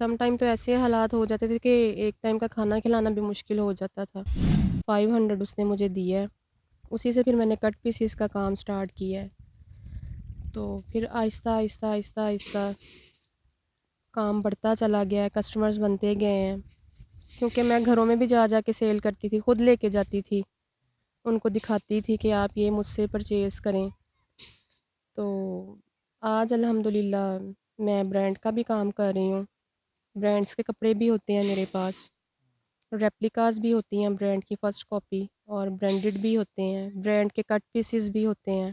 some time तो ऐसे हालात हो जाते थे कि एक टाइम का खाना खिलाना भी मुश्किल हो जाता था फाइव हंड्रेड उसने मुझे दिया है उसी से फिर मैंने कट पीसीस का काम स्टार्ट किया है तो फिर आहिस्ता आहिस्ता आहिस्ता आहिस्ता काम बढ़ता चला गया है कस्टमर्स बनते गए हैं क्योंकि मैं घरों में भी जा जा के सेल करती थी ख़ुद लेके जाती थी उनको दिखाती थी कि आप ये मुझसे परचेज़ करें तो आज अल्हम्दुलिल्लाह मैं ब्रांड का भी काम कर रही हूँ ब्रांड्स के कपड़े भी होते हैं मेरे पास रेप्लिकास भी होती हैं ब्रांड की फ़र्स्ट कॉपी और ब्रांडेड भी होते हैं ब्रांड के कट पीसेस भी होते हैं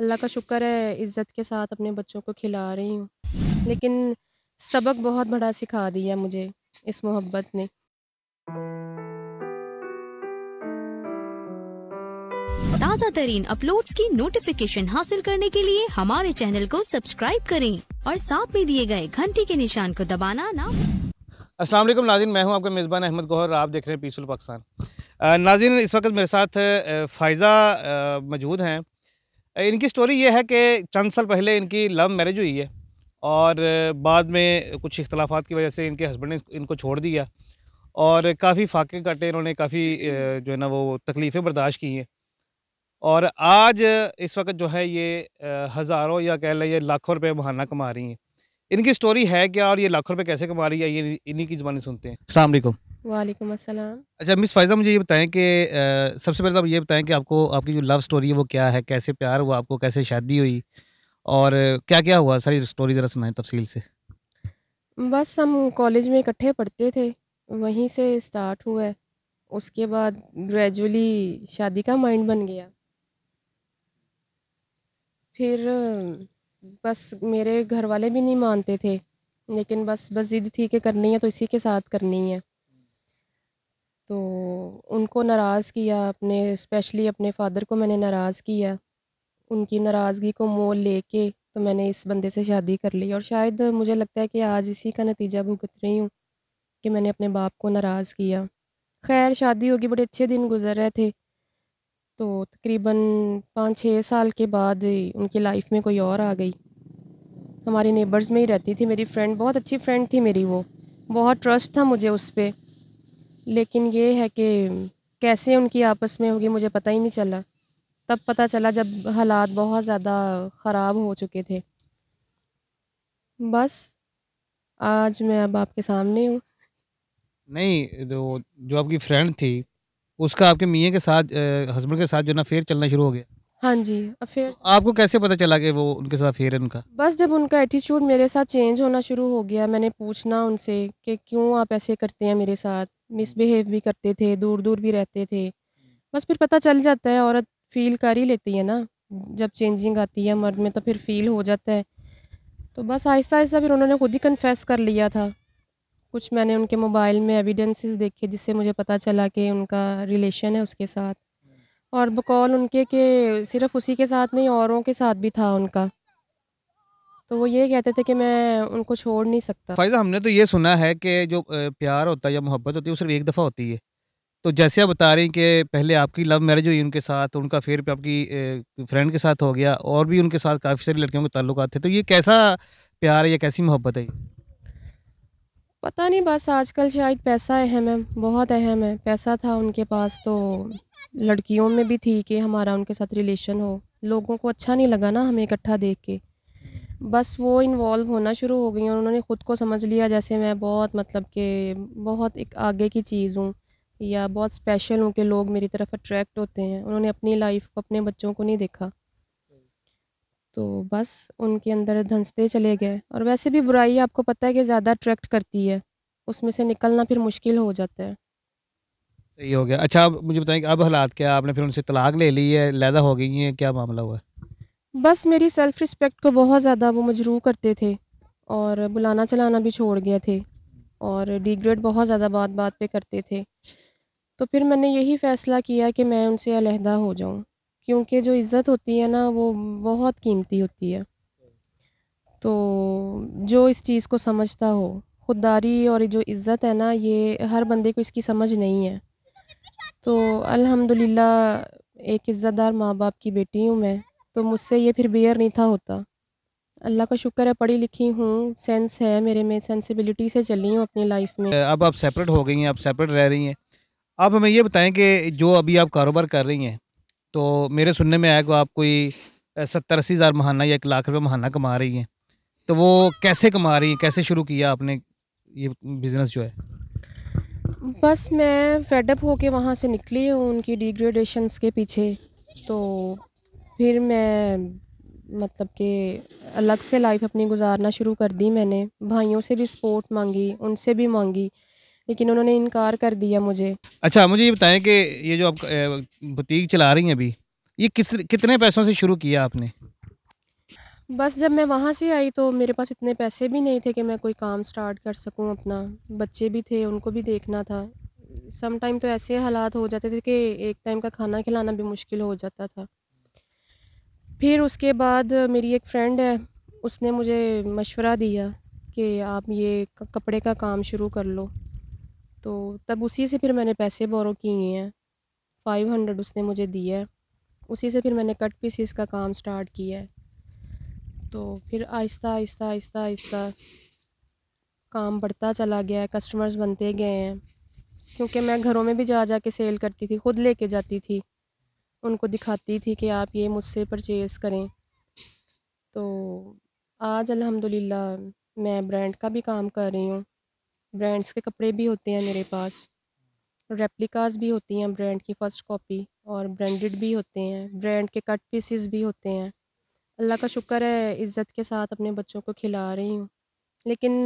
अल्लाह का शुक्र है इज़्ज़त के साथ अपने बच्चों को खिला रही हूँ लेकिन सबक बहुत बड़ा सिखा दिया मुझे इस मोहब्बत ने ताज़ा तरीन अपलोड की नोटिफिकेशन हासिल करने के लिए हमारे चैनल को सब्सक्राइब करें और साथ में दिए गए घंटी के निशान को दबाना ना अस्सलाम नाजिन मैं हूं आपका मेज़बान अहमद गौहर आप देख रहे हैं पीसुल पाकिस्तान नाजिन इस वक्त मेरे साथ फ़ायज़ा मौजूद हैं इनकी स्टोरी ये है कि चंद साल पहले इनकी लव मैरिज हुई है और बाद में कुछ इख्तलाफात की वजह से इनके हस्बैंड ने इनको छोड़ दिया और काफ़ी फाके काटे इन्होंने काफ़ी जो है ना वो तकलीफ़ें बर्दाश्त की हैं और आज इस वक्त जो है ये हज़ारों या कह लें ये लाखों रुपए बहाना कमा रही हैं इनकी स्टोरी है क्या और ये लाखों रुपए कैसे कमा रही है ये इन्हीं की ज़बानी सुनते हैं अलैक्म वालेकुम अच्छा मिस फायजा मुझे ये बताएं कि सबसे पहले तो आप ये बताएं कि आपको आपकी जो लव स्टोरी है वो क्या है कैसे प्यार हुआ आपको कैसे शादी हुई और क्या क्या हुआ सारी स्टोरी ज़रा सुनाएं तफसील से बस हम कॉलेज में इकट्ठे पढ़ते थे वहीं से स्टार्ट हुआ उसके बाद ग्रेजुअली शादी का माइंड बन गया फिर बस मेरे घर वाले भी नहीं मानते थे लेकिन बस बस जिद थी कि करनी है तो इसी के साथ करनी है तो उनको नाराज़ किया अपने स्पेशली अपने फादर को मैंने नाराज़ किया उनकी नाराज़गी को मोल लेके तो मैंने इस बंदे से शादी कर ली और शायद मुझे लगता है कि आज इसी का नतीजा भुगत रही हूँ कि मैंने अपने बाप को नाराज़ किया खैर शादी होगी बड़े अच्छे दिन गुजर रहे थे तो तकरीबन पाँच छः साल के बाद उनकी लाइफ में कोई और आ गई हमारे नेबर्स में ही रहती थी मेरी फ्रेंड बहुत अच्छी फ्रेंड थी मेरी वो बहुत ट्रस्ट था मुझे उस पर लेकिन ये है कि कैसे उनकी आपस में होगी मुझे पता ही नहीं चला तब पता चला जब हालात बहुत ज़्यादा ख़राब हो चुके थे बस आज मैं अब आपके सामने हूँ नहीं जो जो आपकी फ्रेंड थी उसका आपके मियाँ के साथ हस्बैंड के साथ जो ना फेयर चलना शुरू हो गया हाँ जी अफेयर तो आपको कैसे पता चला कि वो उनके साथ फेयर है उनका बस जब उनका एटीट्यूड मेरे साथ चेंज होना शुरू हो गया मैंने पूछना उनसे कि क्यों आप ऐसे करते हैं मेरे साथ मिसबिहेव भी करते थे दूर दूर भी रहते थे बस फिर पता चल जाता है औरत फील कर ही लेती है ना जब चेंजिंग आती है मर्द में तो फिर फील हो जाता है तो बस आहिस्ता आहिस्ता फिर उन्होंने खुद ही कन्फेस कर लिया था कुछ मैंने उनके मोबाइल में एविडेंसेस देखे जिससे मुझे पता चला कि उनका रिलेशन है उसके साथ और बकौल उनके के सिर्फ उसी के साथ नहीं औरों के साथ भी था उनका तो वो ये कहते थे कि मैं उनको छोड़ नहीं सकता फायदा हमने तो ये सुना है कि जो प्यार होता है या मोहब्बत होती है वो सिर्फ एक दफ़ा होती है तो जैसे आप बता रहे हैं कि पहले आपकी लव मैरिज हुई उनके साथ तो उनका फिर पे आपकी फ्रेंड के साथ हो गया और भी उनके साथ काफ़ी सारी लड़कियों के ताल्लुक थे तो ये कैसा प्यार है या कैसी मोहब्बत है पता नहीं बस आजकल शायद पैसा अहम है बहुत अहम है पैसा था उनके पास तो लड़कियों में भी थी कि हमारा उनके साथ रिलेशन हो लोगों को अच्छा नहीं लगा ना हमें इकट्ठा देख के बस वो इन्वॉल्व होना शुरू हो गई और उन्होंने ख़ुद को समझ लिया जैसे मैं बहुत मतलब कि बहुत एक आगे की चीज़ हूँ या बहुत स्पेशल हूँ कि लोग मेरी तरफ अट्रैक्ट होते हैं उन्होंने अपनी लाइफ को अपने बच्चों को नहीं देखा तो बस उनके अंदर धंसते चले गए और वैसे भी बुराई आपको पता है कि ज़्यादा अट्रैक्ट करती है उसमें से निकलना फिर मुश्किल हो जाता है सही हो गया अच्छा आप मुझे बताएं कि अब हालात क्या आपने फिर उनसे तलाक ले ली है लैदा हो गई है क्या मामला हुआ बस मेरी सेल्फ रिस्पेक्ट को बहुत ज़्यादा वो मजरूह करते थे और बुलाना चलाना भी छोड़ गए थे और डिग्रेड बहुत ज़्यादा बात बात पे करते थे तो फिर मैंने यही फ़ैसला किया कि मैं उनसे अलहदा हो जाऊँ क्योंकि जो इज़्ज़त होती है ना वो बहुत कीमती होती है तो जो इस चीज़ को समझता हो खुददारी और जो इज़्ज़त है ना ये हर बंदे को इसकी समझ नहीं है तो अल्हम्दुलिल्लाह एक इज़्ज़तदार माँ बाप की बेटी हूँ मैं तो मुझसे ये फिर बेयर नहीं था होता अल्लाह का शुक्र है पढ़ी लिखी हूँ सेंस है मेरे में सेंसिबिलिटी से चली हूँ अपनी लाइफ में अब आप सेपरेट हो गई हैं आप सेपरेट रह रही हैं आप हमें ये बताएं कि जो अभी आप कारोबार कर रही हैं तो मेरे सुनने में आया कि आप कोई सत्तर अस्सी हज़ार महाना या एक लाख रुपये महाना कमा रही हैं तो वो कैसे कमा रही हैं कैसे शुरू किया आपने ये बिज़नेस जो है बस मैं फेडअप होके वहाँ से निकली हूँ उनकी डिग्रेडेशन के पीछे तो फिर मैं मतलब कि अलग से लाइफ अपनी गुजारना शुरू कर दी मैंने भाइयों से भी सपोर्ट मांगी उनसे भी मांगी लेकिन उन्होंने इनकार कर दिया मुझे अच्छा मुझे ये बताएं कि ये जो आप बुटीक चला रही हैं अभी ये किस कितने पैसों से शुरू किया आपने बस जब मैं वहाँ से आई तो मेरे पास इतने पैसे भी नहीं थे कि मैं कोई काम स्टार्ट कर सकूँ अपना बच्चे भी थे उनको भी देखना था सम टाइम तो ऐसे हालात हो जाते थे कि एक टाइम का खाना खिलाना भी मुश्किल हो जाता था फिर उसके बाद मेरी एक फ्रेंड है उसने मुझे मशवरा दिया कि आप ये कपड़े का काम शुरू कर लो तो तब उसी से फिर मैंने पैसे बोरो किए हैं फ़ाइव हंड्रेड उसने मुझे दिया है उसी से फिर मैंने कट पीसीस का काम स्टार्ट किया है तो फिर आहिस्ता आहिस्ता आहिस्ता आहिस्ता काम बढ़ता चला गया है कस्टमर्स बनते गए हैं क्योंकि मैं घरों में भी जा जा के सेल करती थी ख़ुद लेके जाती थी उनको दिखाती थी कि आप ये मुझसे परचेज़ करें तो आज अल्हम्दुलिल्लाह मैं ब्रांड का भी काम कर रही हूँ ब्रांड्स के कपड़े भी होते हैं मेरे पास रेप्लिकास भी होती हैं ब्रांड की फ़र्स्ट कॉपी और ब्रांडेड भी होते हैं ब्रांड के कट पीसेस भी होते हैं अल्लाह का शुक्र है इज़्ज़त के साथ अपने बच्चों को खिला रही हूँ लेकिन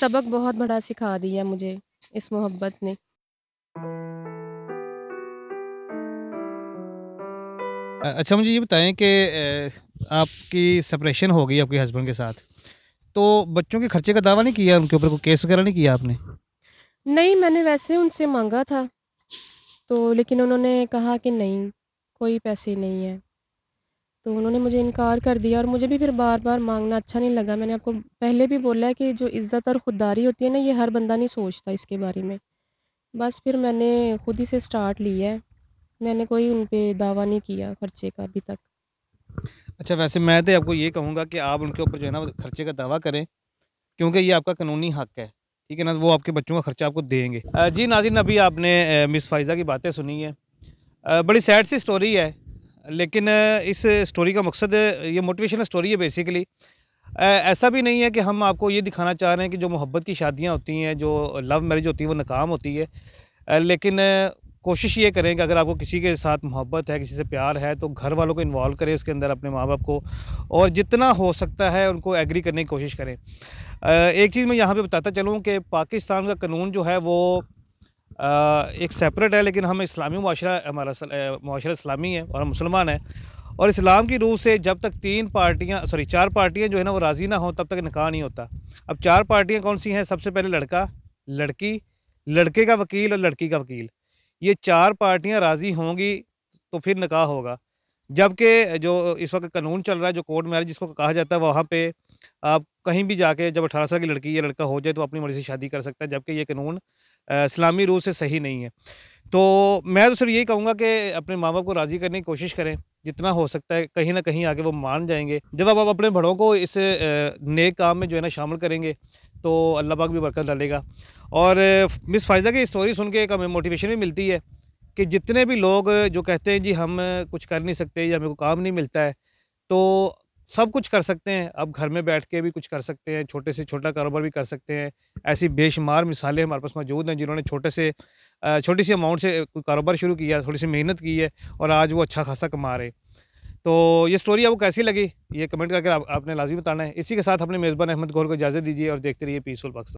सबक बहुत बड़ा सिखा दिया मुझे इस मोहब्बत ने अच्छा मुझे ये बताएं कि आपकी सेपरेशन हो गई आपके हस्बैंड के साथ तो बच्चों के खर्चे का दावा नहीं किया उनके ऊपर कोई केस वगैरह नहीं किया आपने नहीं मैंने वैसे उनसे मांगा था तो लेकिन उन्होंने कहा कि नहीं कोई पैसे नहीं है तो उन्होंने मुझे इनकार कर दिया और मुझे भी फिर बार बार मांगना अच्छा नहीं लगा मैंने आपको पहले भी बोला है कि जो इज़्ज़त और खुददारी होती है ना ये हर बंदा नहीं सोचता इसके बारे में बस फिर मैंने खुद ही से स्टार्ट लिया है मैंने कोई उन पर दावा नहीं किया खर्चे का अभी तक अच्छा वैसे मैं तो आपको ये कहूँगा कि आप उनके ऊपर जो है ना खर्चे का दावा करें क्योंकि ये आपका कानूनी हक है ठीक है ना वो आपके बच्चों का खर्चा आपको देंगे जी नाजिन अभी आपने मिस फाइजा की बातें सुनी है बड़ी सैड सी स्टोरी है लेकिन इस स्टोरी का मकसद ये मोटिवेशनल स्टोरी है बेसिकली ऐसा भी नहीं है कि हम आपको ये दिखाना चाह रहे हैं कि जो मोहब्बत की शादियाँ होती हैं जो लव मैरिज होती है वो नाकाम होती है लेकिन कोशिश ये करें कि अगर आपको किसी के साथ मोहब्बत है किसी से प्यार है तो घर वालों को इन्वॉल्व करें उसके अंदर अपने माँ बाप को और जितना हो सकता है उनको एग्री करने की कोशिश करें एक चीज़ मैं यहाँ पे बताता चलूँ कि पाकिस्तान का कानून जो है वो एक सेपरेट है लेकिन हम इस्लामी माशरा हमारा माशरा इस्लामी है और मुसलमान हैं और इस्लाम की रूह से जब तक तीन पार्टियाँ सॉरी चार पार्टियाँ जो है ना वो राज़ी ना हो तब तक निकाह नहीं होता अब चार पार्टियाँ कौन सी हैं सबसे पहले लड़का लड़की लड़के का वकील और लड़की का वकील ये चार पार्टियां राज़ी होंगी तो फिर निकाह होगा जबकि जो इस वक्त कानून चल रहा है जो कोर्ट मैरिज जिसको कहा जाता है वहाँ पे आप कहीं भी जाके जब अठारह साल की लड़की या लड़का हो जाए तो अपनी मर्ज़ी से शादी कर सकता है जबकि ये कानून इस्लामी रूल से सही नहीं है तो मैं तो सिर्फ यही कहूँगा कि अपने माँ बाप को राज़ी करने की कोशिश करें जितना हो सकता है कहीं ना कहीं आगे वो मान जाएंगे जब आप अपने बड़ों को इस नेक काम में जो है ना शामिल करेंगे तो अल्लाह पाक भी बरकत डालेगा और मिस फायज़ा की स्टोरी सुन के एक हमें मोटिवेशन भी मिलती है कि जितने भी लोग जो कहते हैं जी हम कुछ कर नहीं सकते या हमें को काम नहीं मिलता है तो सब कुछ कर सकते हैं अब घर में बैठ के भी कुछ कर सकते हैं छोटे से छोटा कारोबार भी कर सकते हैं ऐसी बेशुमार मिसालें हमारे पास मौजूद हैं जिन्होंने छोटे से छोटी सी अमाउंट से कारोबार शुरू किया थोड़ी सी मेहनत की है और आज वो अच्छा खासा कमा रहे तो ये स्टोरी आपको कैसी लगी ये कमेंट करके आप, आपने लाजमी बताना है इसी के साथ अपने मेज़बान अहमद गौर को इजाज़त दीजिए और देखते रहिए पीसफुल पाकिस्तान